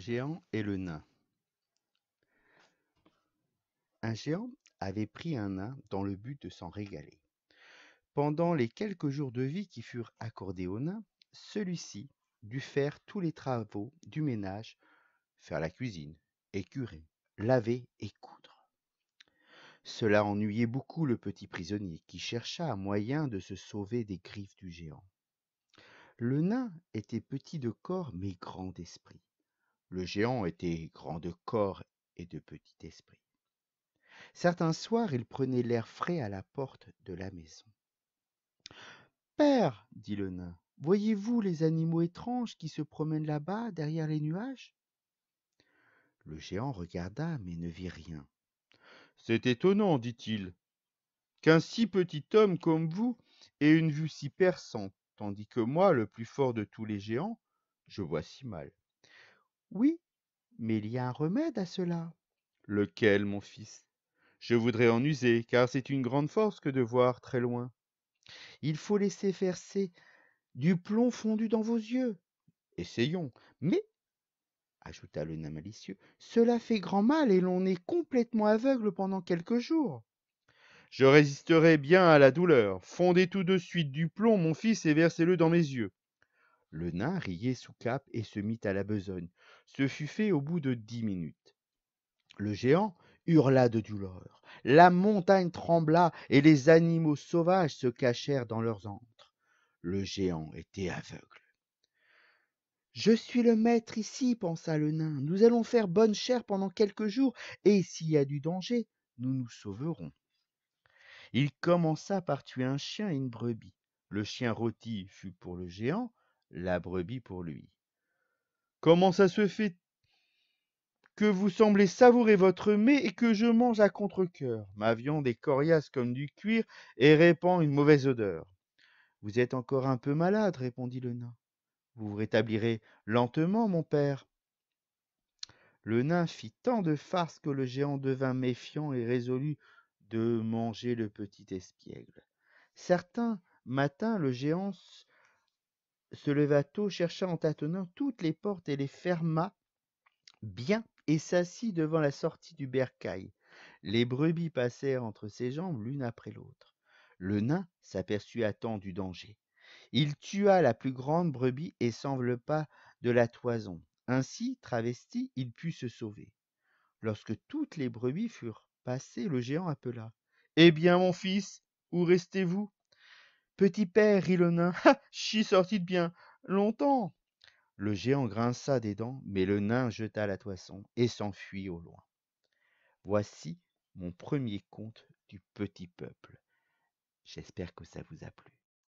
géant et le nain Un géant avait pris un nain dans le but de s'en régaler. Pendant les quelques jours de vie qui furent accordés au nain, celui-ci dut faire tous les travaux du ménage, faire la cuisine, écurer, laver et coudre. Cela ennuyait beaucoup le petit prisonnier qui chercha un moyen de se sauver des griffes du géant. Le nain était petit de corps mais grand d'esprit. Le géant était grand de corps et de petit esprit. Certains soirs, il prenait l'air frais à la porte de la maison. Père, dit le nain, voyez-vous les animaux étranges qui se promènent là-bas, derrière les nuages Le géant regarda, mais ne vit rien. C'est étonnant, dit-il, qu'un si petit homme comme vous ait une vue si perçante, tandis que moi, le plus fort de tous les géants, je vois si mal. Oui, mais il y a un remède à cela. Lequel, mon fils Je voudrais en user, car c'est une grande force que de voir très loin. Il faut laisser verser du plomb fondu dans vos yeux. Essayons. Mais, ajouta le nain malicieux, cela fait grand mal et l'on est complètement aveugle pendant quelques jours. Je résisterai bien à la douleur. Fondez tout de suite du plomb, mon fils, et versez-le dans mes yeux le nain riait sous cape et se mit à la besogne. Ce fut fait au bout de dix minutes. Le géant hurla de douleur. La montagne trembla et les animaux sauvages se cachèrent dans leurs antres. Le géant était aveugle. Je suis le maître ici, pensa le nain. Nous allons faire bonne chère pendant quelques jours, et s'il y a du danger, nous nous sauverons. Il commença par tuer un chien et une brebis. Le chien rôti fut pour le géant, la brebis pour lui. Comment ça se fait que vous semblez savourer votre mets et que je mange à contre-coeur Ma viande est coriace comme du cuir et répand une mauvaise odeur. Vous êtes encore un peu malade, répondit le nain. Vous vous rétablirez lentement, mon père. Le nain fit tant de farces que le géant devint méfiant et résolu de manger le petit espiègle. Certains matins, le géant se leva tôt, chercha en tâtonnant toutes les portes et les ferma bien et s'assit devant la sortie du bercail. Les brebis passèrent entre ses jambes l'une après l'autre. Le nain s'aperçut à temps du danger. Il tua la plus grande brebis et s'enveloppa de la toison. Ainsi, travesti, il put se sauver. Lorsque toutes les brebis furent passées, le géant appela. Eh bien, mon fils, où restez-vous Petit père, rit le nain, je suis sorti de bien longtemps. Le géant grinça des dents, mais le nain jeta la toison et s'enfuit au loin. Voici mon premier conte du petit peuple. J'espère que ça vous a plu.